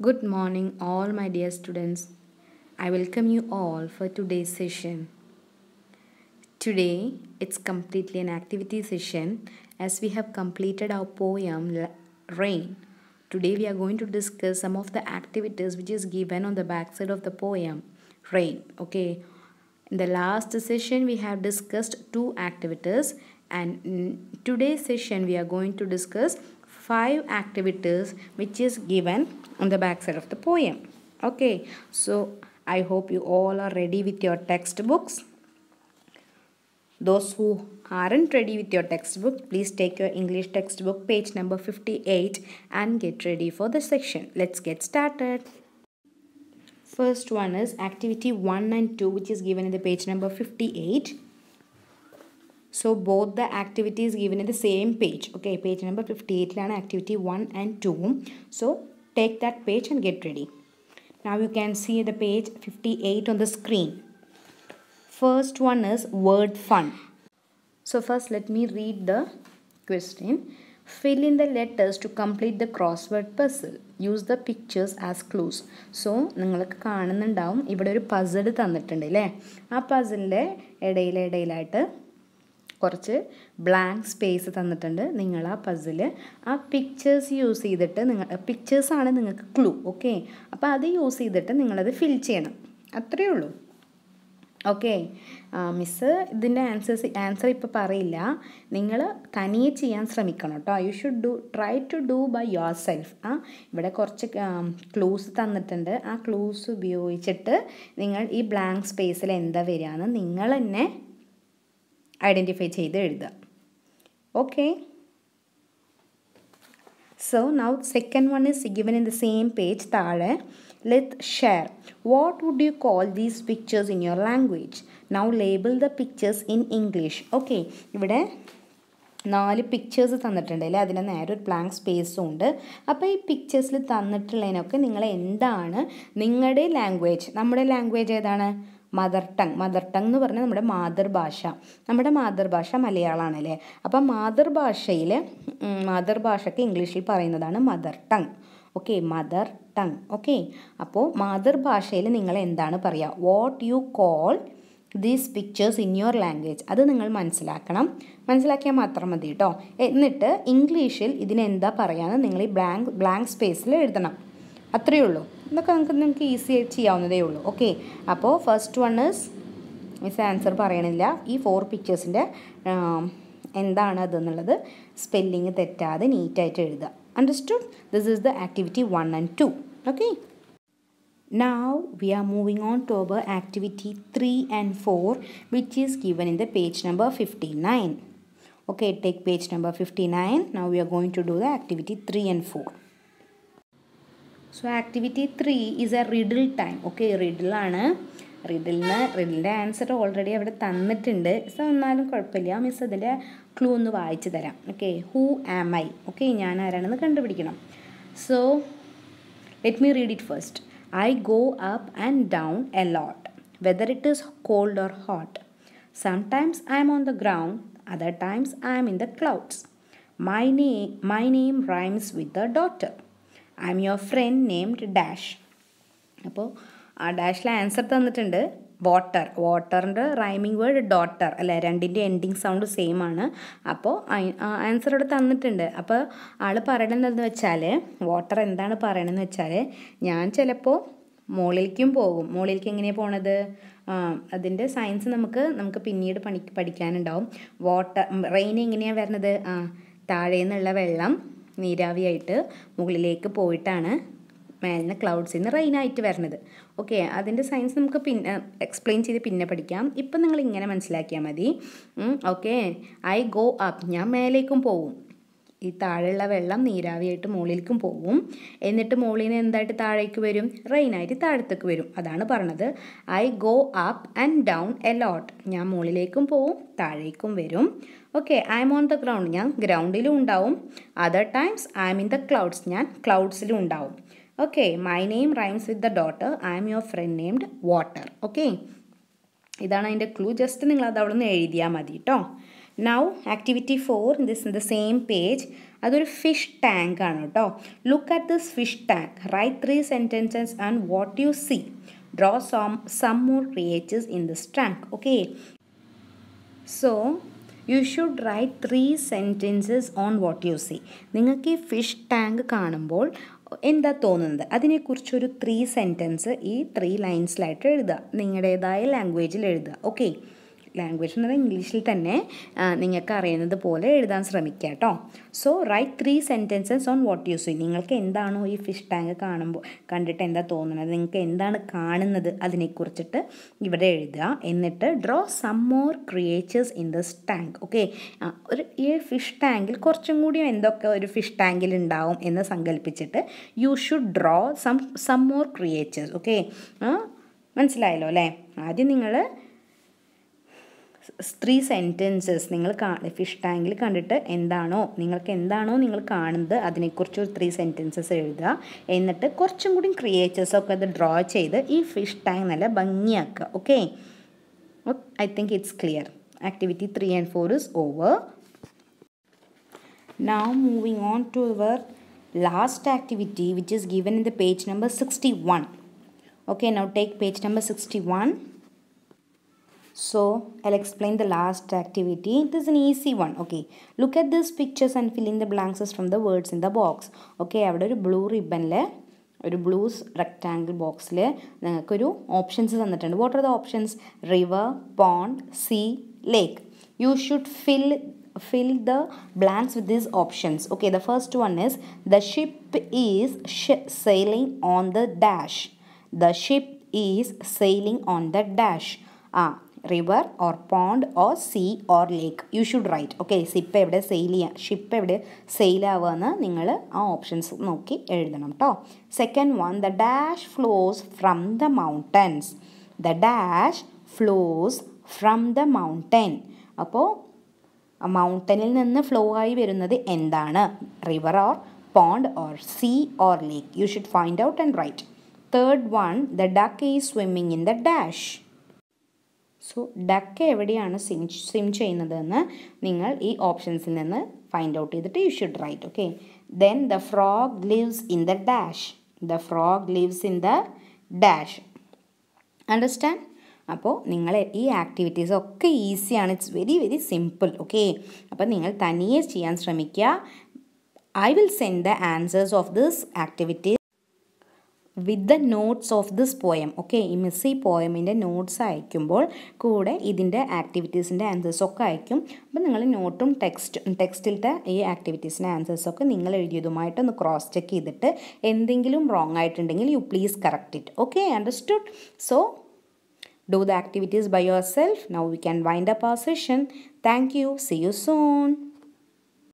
Good morning, all my dear students. I welcome you all for today's session. Today, it's completely an activity session as we have completed our poem Rain. Today, we are going to discuss some of the activities which is given on the backside of the poem Rain. Okay, in the last session, we have discussed two activities, and in today's session, we are going to discuss five activities which is given on the back side of the poem. Okay, so I hope you all are ready with your textbooks. Those who aren't ready with your textbook, please take your English textbook page number 58 and get ready for the section. Let's get started. First one is activity 1 and 2 which is given in the page number 58. So both the activities given in the same page okay page number fifty എയ്റ്റിലാണ് activity one and ടൂവും so take that page and get ready now you can see the page 58 on the screen first one is word fun so first let me read the question fill in the letters to complete the crossword puzzle use the pictures as clues so നിങ്ങൾക്ക് കാണുന്നുണ്ടാവും ഇവിടെ ഒരു puzzle തന്നിട്ടുണ്ട് അല്ലേ ആ പസിലിൻ്റെ ഇടയിൽ ഇടയിലായിട്ട് കുറച്ച് blank space തന്നിട്ടുണ്ട് നിങ്ങൾ ആ പസിൽ ആ പിക്ചേഴ്സ് യൂസ് ചെയ്തിട്ട് നിങ്ങൾ പിക്ചേഴ്സാണ് നിങ്ങൾക്ക് ക്ലൂ ഓക്കെ അപ്പോൾ അത് യൂസ് ചെയ്തിട്ട് നിങ്ങളത് ഫിൽ ചെയ്യണം അത്രയേ ഉള്ളൂ ഓക്കെ മിസ്സ് ഇതിൻ്റെ ആൻസേഴ്സ് ആൻസർ ഇപ്പോൾ പറയില്ല നിങ്ങൾ തനിയെ ചെയ്യാൻ ശ്രമിക്കണം കേട്ടോ you should do try to do by yourself ആ ഇവിടെ കുറച്ച് ക്ലൂസ് തന്നിട്ടുണ്ട് ആ ക്ലൂസ് ഉപയോഗിച്ചിട്ട് നിങ്ങൾ ഈ ബ്ലാങ്ക് സ്പേസിൽ എന്താ വരികയെന്ന് നിങ്ങൾ തന്നെ ഐഡൻറ്റിഫൈ ചെയ്ത് എഴുതുക okay so now second one is given in the same page താഴെ let share what would you call these pictures in your language now label the pictures in English okay ഇവിടെ നാല് pictures തന്നിട്ടുണ്ട് അല്ലേ അതിന് നേരെ ഒരു പ്ലാങ്ക് സ്പേസും ഉണ്ട് അപ്പോൾ ഈ പിക്ചേഴ്സിൽ തന്നിട്ടുള്ളതിനൊക്കെ നിങ്ങൾ എന്താണ് നിങ്ങളുടെ ലാംഗ്വേജ് നമ്മുടെ ലാംഗ്വേജ് ഏതാണ് മദർ ടങ് മദർ ടങ് എന്ന് പറഞ്ഞാൽ നമ്മുടെ മാതൃഭാഷ നമ്മുടെ മാതൃഭാഷ മലയാളമാണല്ലേ അപ്പം മാതൃഭാഷയിൽ മാതൃഭാഷയ്ക്ക് ഇംഗ്ലീഷിൽ പറയുന്നതാണ് mother tongue okay mother tongue okay അപ്പോൾ മാതൃഭാഷയിൽ നിങ്ങൾ എന്താണ് പറയുക what you call these pictures in your language അത് നിങ്ങൾ മനസ്സിലാക്കണം മനസ്സിലാക്കിയാൽ മാത്രം മതി കേട്ടോ എന്നിട്ട് ഇംഗ്ലീഷിൽ ഇതിനെന്താ പറയുക നിങ്ങൾ ഈ ബ്ലാങ്ക് ബ്ലാങ്ക് സ്പേസിൽ എഴുതണം അത്രയേ ഉള്ളൂ ഇതൊക്കെ നമുക്ക് നിങ്ങൾക്ക് ഈസി ആയിട്ട് ചെയ്യാവുന്നതേ ഉള്ളൂ ഓക്കെ അപ്പോൾ first one is miss answer പറയണില്ല ഈ ഫോർ പിക്ചേഴ്സിൻ്റെ എന്താണ് അതെന്നുള്ളത് സ്പെല്ലിങ് തെറ്റാതെ നീറ്റായിട്ട് എഴുതുക understood this is the activity one and two okay are moving on to our activity three and 3 which 4 which is given in the page number 59. Take page number fifty 59. Now we are going to do the activity 3 and 4. So activity three is a riddle time okay റിഡിലാണ് റിഡിലിന് റിഡിലിൻ്റെ answer already അവിടെ തന്നിട്ടുണ്ട് so എന്നാലും കുഴപ്പമില്ല miss അതിൻ്റെ clue ഒന്ന് വായിച്ചു തരാം okay who am I okay ഞാൻ ആരാണെന്ന് കണ്ടുപിടിക്കണം so let me read it first I go up and down a lot whether it is cold or hot sometimes I'm on the ground other times I'm in the clouds my name my name rhymes with the daughter I'm your friend named dash അപ്പോൾ ആ ഡാഷിലെ answer തന്നിട്ടുണ്ട് water വാട്ടറിൻ്റെ rhyming word daughter അല്ലെ രണ്ടിൻ്റെ ending sound same ആണ് അപ്പോൾ answer ഇവിടെ തന്നിട്ടുണ്ട് അപ്പോൾ ആൾ പറയണതെന്ന് വെച്ചാൽ വാട്ടർ എന്താണ് പറയണതെന്ന് വെച്ചാൽ ഞാൻ ചിലപ്പോൾ മുകളിലേക്കും പോകും മുകളിലേക്ക് എങ്ങനെയാണ് പോണത് അതിൻ്റെ സയൻസ് നമുക്ക് നമുക്ക് പിന്നീട് പണി പഠിക്കാനുണ്ടാവും വാട്ടർ റെയിൻ എങ്ങനെയാണ് വരുന്നത് ആ താഴേന്നുള്ള വെള്ളം നീരാവിയായിട്ട് മുകളിലേക്ക് പോയിട്ടാണ് മേലിന് ക്ലൗഡ്സിൽ നിന്ന് റെയിൻ ആയിട്ട് വരുന്നത് ഓക്കെ അതിൻ്റെ സയൻസ് നമുക്ക് പിന്നെ എക്സ്പ്ലെയിൻ ചെയ്ത് പിന്നെ പഠിക്കാം ഇപ്പം നിങ്ങൾ ഇങ്ങനെ മനസ്സിലാക്കിയാൽ മതി ഓക്കെ ഐ ഗോ അപ്പ് ഞാൻ മേലേക്കും പോവും ഈ താഴെയുള്ള വെള്ളം നീരാവിയായിട്ട് മുകളിലേക്കും പോകും എന്നിട്ട് മുകളിൽ നിന്ന് എന്തായിട്ട് താഴേക്ക് വരും റെയിനായിട്ട് താഴത്തേക്ക് വരും അതാണ് പറഞ്ഞത് I go up and down a lot ഞാൻ മുകളിലേക്കും പോവും താഴേക്കും വരും okay I'm on the ground ഞാൻ ഗ്രൗണ്ടിലും ഉണ്ടാവും other times I'm in the clouds ഞാൻ ക്ലൗഡ്സിലും ഉണ്ടാവും okay my name rhymes with the daughter I'm your friend named water okay ഇതാണ് അതിൻ്റെ ക്ലൂ ജസ്റ്റ് നിങ്ങൾ അത് അവിടെ നിന്ന് എഴുതിയാൽ മതി കേട്ടോ now activity four this in the same page അതൊരു ഫിഷ് ടാങ്ക് ആണ് കേട്ടോ look at this fish tank write three sentences and what you see draw some some more creatives in this tank okay so you should write three sentences on what you see നിങ്ങൾക്ക് ഈ fish tank കാണുമ്പോൾ എന്താ തോന്നുന്നത് അതിനെക്കുറിച്ചൊരു three sentence ഈ three ലൈൻസിലായിട്ട് എഴുതുക നിങ്ങളുടേതായ ലാംഗ്വേജിൽ എഴുതുക ഓക്കെ ലാംഗ്വേജ് എന്ന് പറഞ്ഞാൽ ഇംഗ്ലീഷിൽ തന്നെ നിങ്ങൾക്ക് അറിയുന്നത് പോലെ എഴുതാൻ ശ്രമിക്കുക കേട്ടോ so write three sentences on what you see നിങ്ങൾക്ക് എന്താണോ ഈ ഫിഷ് ടാങ്ക് കാണുമ്പോൾ കണ്ടിട്ട് എന്താ തോന്നുന്നത് നിങ്ങൾക്ക് എന്താണ് കാണുന്നത് അതിനെക്കുറിച്ചിട്ട് ഇവിടെ എഴുതുക എന്നിട്ട് draw some more creatures in this tank okay ഒരു ഈ ഫിഷ് ടാങ്കിൽ കുറച്ചും കൂടി എന്തൊക്കെ ഒരു ഫിഷ് ടാങ്കിൽ ഉണ്ടാവും എന്ന് സങ്കല്പിച്ചിട്ട് you should draw some some more creatures okay മനസ്സിലായല്ലോ അല്ലേ ആദ്യം നിങ്ങൾ ത്രീ സെൻറ്റൻസസ് നിങ്ങൾ കാ ഫിഷ് ടാങ്കിൽ കണ്ടിട്ട് എന്താണോ നിങ്ങൾക്ക് എന്താണോ നിങ്ങൾ കാണുന്നത് അതിനെക്കുറിച്ച് ഒരു ത്രീ സെൻറ്റൻസസ് എഴുതുക എന്നിട്ട് കുറച്ചും കൂടി ക്രിയേറ്റേഴ്സൊക്കെ അത് ഡ്രോ ചെയ്ത് ഈ ഫിഷ് ടാങ്ക് നല്ല ഭംഗിയാക്കുക okay I think it's clear activity three and four is over now moving on to our last activity which is given in the page number sixty one okay now take page number sixty one So I'll explain the last activity. This is an easy one. Okay. Look at these pictures and fill in the blanks from the words in the box. Okay. അവിടെ ഒരു blue റിബണിൽ ഒരു blue rectangle ബോക്സിൽ do options തന്നിട്ടുണ്ട് What are the options? River, pond, sea, lake. You should fill fill the blanks with these options okay the first one is the ship is sh sailing on the dash the ship is sailing on the dash ah river or pond or sea or lake you should write okay ship എവിടെ sail ചെയ്യാം ship എവിടെ സെയിലാവുകയെന്ന് നിങ്ങൾ ആ options നോക്കി എഴുതണം കേട്ടോ second one the dash flows from the mountains the dash flows from the mountain അപ്പോൾ മൗണ്ടനിൽ നിന്ന് ഫ്ലോ ആയി വരുന്നത് എന്താണ് river or pond or sea or lake you should find out and write third one the duck is swimming in the dash so duck എവിടെയാണ് swim swim ചെയ്യുന്നതെന്ന് നിങ്ങൾ ഈ ഓപ്ഷൻസിൽ നിന്ന് ഫൈൻഡ് ഔട്ട് ചെയ്തിട്ട് you should write okay then the frog lives in the dash the frog lives in the dash understand അപ്പോൾ നിങ്ങൾ ഈ ആക്ടിവിറ്റീസ് ഒക്കെ ഈസിയാണ് it's very very simple okay അപ്പോൾ നിങ്ങൾ തനിയെ ചെയ്യാൻ ശ്രമിക്കുക I will send the answers of this activities with the notes of this poem okay ഈ മിസ് ഈ പോയമിൻ്റെ നോട്ട്സ് അയക്കുമ്പോൾ കൂടെ ഇതിൻ്റെ ആക്ടിവിറ്റീസിൻ്റെ ആൻസേഴ്സൊക്കെ അയക്കും അപ്പം നിങ്ങൾ നോട്ടും ടെക്സ്റ്റ് ടെക്സ്റ്റിലത്തെ ഈ ആക്ടിവിറ്റീസിൻ്റെ ആൻസേഴ്സൊക്കെ നിങ്ങൾ എഴുതിയതുമായിട്ട് ഒന്ന് ക്രോസ് ചെക്ക് ചെയ്തിട്ട് എന്തെങ്കിലും റോങ് ആയിട്ടുണ്ടെങ്കിൽ you please correct it okay understood so do the activities by yourself now we can wind up our session thank you see you zone